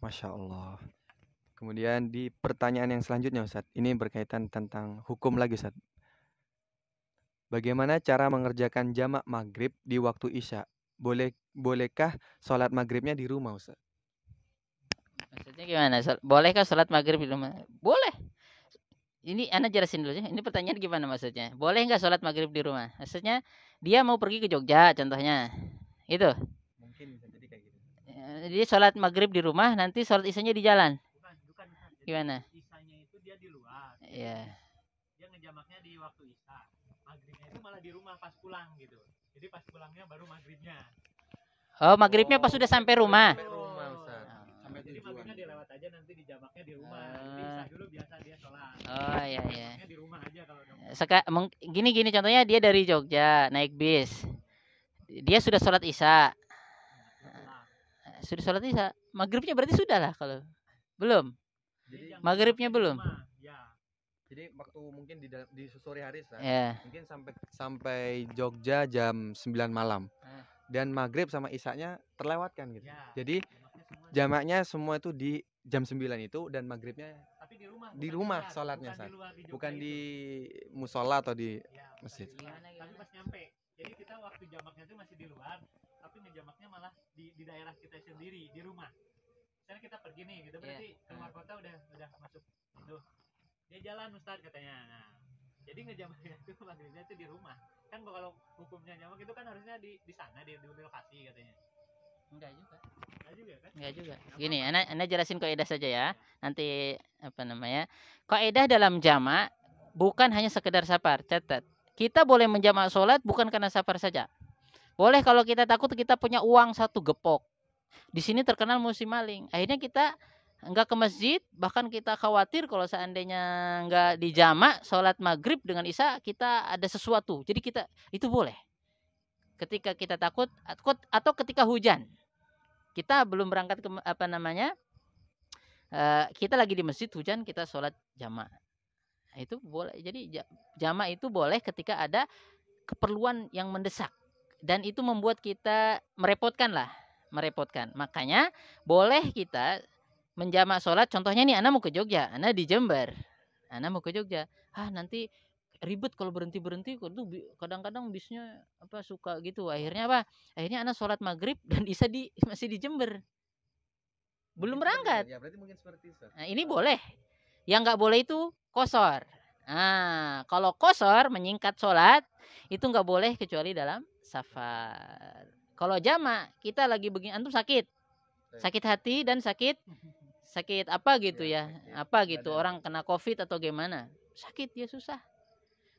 Masya Allah. Kemudian di pertanyaan yang selanjutnya Ustaz, ini berkaitan tentang hukum lagi Ustaz. Bagaimana cara mengerjakan jamak maghrib di waktu isya? Boleh bolehkah sholat maghribnya di rumah Ustaz? Maksudnya gimana? Bolehkah sholat maghrib di rumah? Boleh. Ini anak jelasin dulu ya. Ini pertanyaan gimana maksudnya? Boleh nggak sholat maghrib di rumah? Maksudnya dia mau pergi ke Jogja contohnya. Itu. Jadi sholat maghrib di rumah, nanti sholat isanya di jalan. Bukan, bukan. Gimana? Isanya itu dia di luar. Iya. Dia ngejamaknya di waktu isya. Maghribnya itu malah di rumah pas pulang gitu. Jadi pas pulangnya baru maghribnya. Oh, maghribnya oh, pas sudah oh, sampai rumah. Sampai rumah, Ustaz. Oh. Sampai Jadi maghribnya dilewat aja nanti dijamaknya di rumah. Oh. dulu biasa dia sholat. Oh, iya iya. di rumah aja kalau Seka, gini gini contohnya dia dari Jogja naik bis. Dia sudah sholat isya sudah sholat isya maghribnya berarti sudah lah kalau belum jadi, maghribnya belum ya. jadi waktu mungkin di, di sore hari sah, ya. mungkin sampai sampai Jogja jam 9 malam eh. dan maghrib sama isaknya terlewatkan gitu ya. jadi jamaknya semua itu di jam 9 itu dan maghribnya tapi di rumah di rumah di sholatnya bukan, luar, di, bukan di musola atau di ya, masjid gimana, tapi pas nyampe jadi kita waktu jamaknya itu masih di luar tapi ngejamaknya malah di, di daerah kita sendiri di rumah misalnya kita pergi nih gitu berarti yeah. keluar kota udah udah masuk itu dia jalan Ustadz katanya nah jadi ngejamaknya itu maksudnya itu di rumah kan kalau hukumnya nyamak itu kan harusnya di di sana di, di lokasi katanya enggak juga enggak juga kan juga gini anda anda jelasin kaidah saja ya nanti apa namanya kaidah dalam jamak bukan hanya sekedar safar catat kita boleh menjamak salat bukan karena safar saja boleh kalau kita takut kita punya uang satu gepok. Di sini terkenal musim maling. Akhirnya kita nggak ke masjid, bahkan kita khawatir kalau seandainya nggak dijama' salat maghrib dengan isa kita ada sesuatu. Jadi kita itu boleh. Ketika kita takut atau ketika hujan, kita belum berangkat ke apa namanya, eh, kita lagi di masjid hujan kita sholat jama' itu boleh jadi jama' itu boleh ketika ada keperluan yang mendesak dan itu membuat kita merepotkan lah merepotkan makanya boleh kita menjamak sholat contohnya nih anak mau ke Jogja anak di Jember anak mau ke Jogja ah nanti ribet kalau berhenti berhenti tuh kadang-kadang bisnya apa suka gitu akhirnya apa akhirnya anak sholat maghrib dan bisa di masih di Jember belum berangkat ya berarti mungkin seperti itu nah, ini boleh yang nggak boleh itu kosor nah kalau kosor menyingkat sholat itu nggak boleh kecuali dalam safar. Kalau jamak kita lagi begini antum sakit. Iya. Sakit hati dan sakit sakit apa gitu iya, ya, apa gitu orang kena covid atau gimana sakit dia susah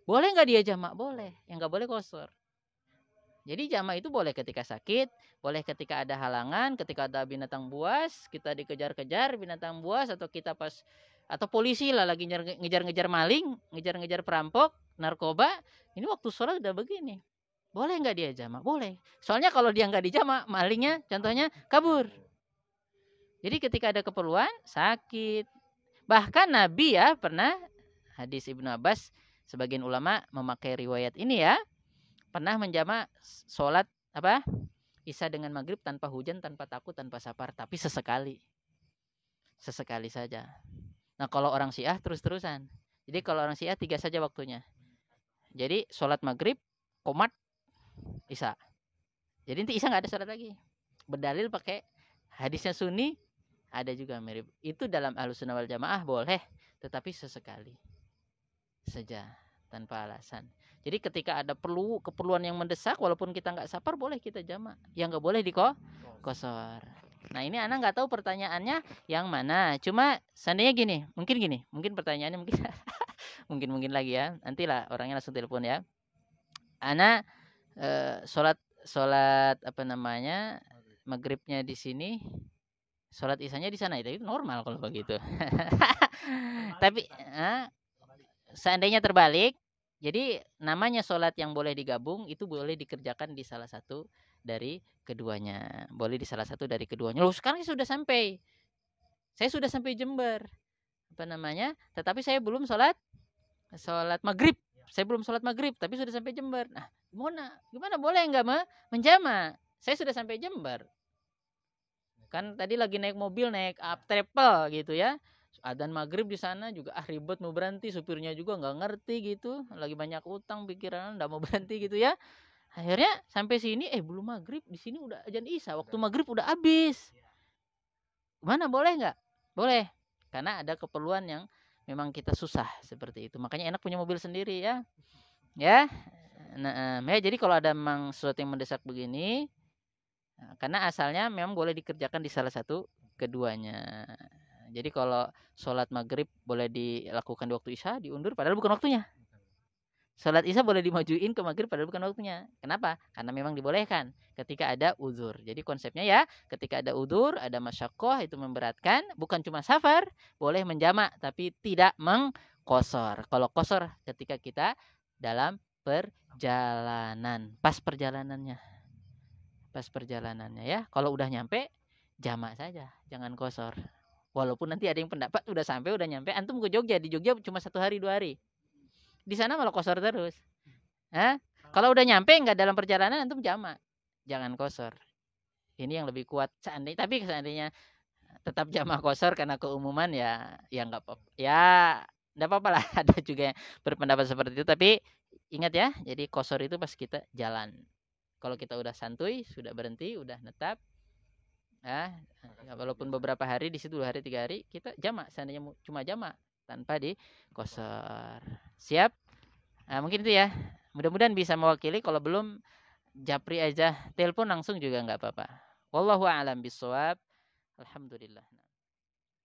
boleh nggak dia jamak boleh yang nggak boleh kosor jadi jamak itu boleh ketika sakit boleh ketika ada halangan ketika ada binatang buas kita dikejar-kejar binatang buas atau kita pas atau polisi lah lagi ngejar-ngejar maling ngejar-ngejar perampok narkoba ini waktu sholat udah begini boleh nggak dia jama? Boleh. Soalnya kalau dia nggak dijama, malingnya contohnya kabur. Jadi ketika ada keperluan, sakit. Bahkan Nabi ya pernah, hadis Ibnu Abbas, sebagian ulama memakai riwayat ini ya, pernah menjama sholat apa Isya dengan maghrib tanpa hujan, tanpa takut, tanpa sapar, tapi sesekali. Sesekali saja. Nah kalau orang Syiah terus-terusan. Jadi kalau orang Syiah tiga saja waktunya. Jadi sholat maghrib komat Isa jadi nanti Isa nggak ada syarat lagi berdalil pakai hadisnya Sunni ada juga mirip itu dalam ahlus sunnah wal jamaah boleh tetapi sesekali saja tanpa alasan jadi ketika ada perlu keperluan yang mendesak walaupun kita nggak sabar boleh kita jama. yang nggak boleh di kosor nah ini anak nggak tahu pertanyaannya yang mana cuma seandainya gini mungkin gini mungkin pertanyaannya mungkin mungkin mungkin lagi ya nantilah orangnya langsung telepon ya anak Eh, sholat sholat apa namanya maghribnya di sini sholat isanya di sana ya, itu normal kalau begitu tapi eh, seandainya terbalik jadi namanya sholat yang boleh digabung itu boleh dikerjakan di salah satu dari keduanya boleh di salah satu dari keduanya loh sekarang sudah sampai saya sudah sampai Jember apa namanya tetapi saya belum sholat sholat maghrib saya belum sholat maghrib tapi sudah sampai Jember nah gimana gimana boleh nggak ma menjama saya sudah sampai Jember kan tadi lagi naik mobil naik up travel gitu ya adan maghrib di sana juga ah ribet mau berhenti supirnya juga nggak ngerti gitu lagi banyak utang pikiran nggak mau berhenti gitu ya akhirnya sampai sini eh belum maghrib di sini udah ajan isya waktu maghrib udah habis iya. mana boleh nggak boleh karena ada keperluan yang memang kita susah seperti itu. Makanya enak punya mobil sendiri ya. Ya. Nah, ya jadi kalau ada memang sesuatu yang mendesak begini eh, karena asalnya memang boleh dikerjakan di salah satu keduanya. Jadi kalau sholat maghrib boleh dilakukan di waktu isya diundur padahal bukan waktunya. Sholat Isya boleh dimajuin ke maghrib padahal bukan waktunya. Kenapa? Karena memang dibolehkan ketika ada uzur. Jadi konsepnya ya, ketika ada uzur, ada masyakoh, itu memberatkan. Bukan cuma safar, boleh menjamak, tapi tidak mengkosor. Kalau kosor ketika kita dalam perjalanan. Pas perjalanannya. Pas perjalanannya ya. Kalau udah nyampe, jamak saja. Jangan kosor. Walaupun nanti ada yang pendapat udah sampai, udah nyampe. Antum ke Jogja, di Jogja cuma satu hari, dua hari di sana malah kosor terus Hah? Oh. kalau udah nyampe nggak dalam perjalanan antum jama, jangan kosor ini yang lebih kuat seandainya tapi seandainya eh, tetap jamak kosor karena keumuman ya ya nggak apa ya nggak apa-apa lah ada juga yang berpendapat seperti itu tapi ingat ya jadi kosor itu pas kita jalan kalau kita udah santuy sudah berhenti udah netap ya walaupun iya. beberapa hari di situ dua hari tiga hari kita jamak seandainya cuma jamak tanpa di kosor Siap? Nah, mungkin itu ya. Mudah-mudahan bisa mewakili. Kalau belum, japri aja. Telepon langsung juga nggak apa-apa. Wallahu a'lam bisawab. Alhamdulillah.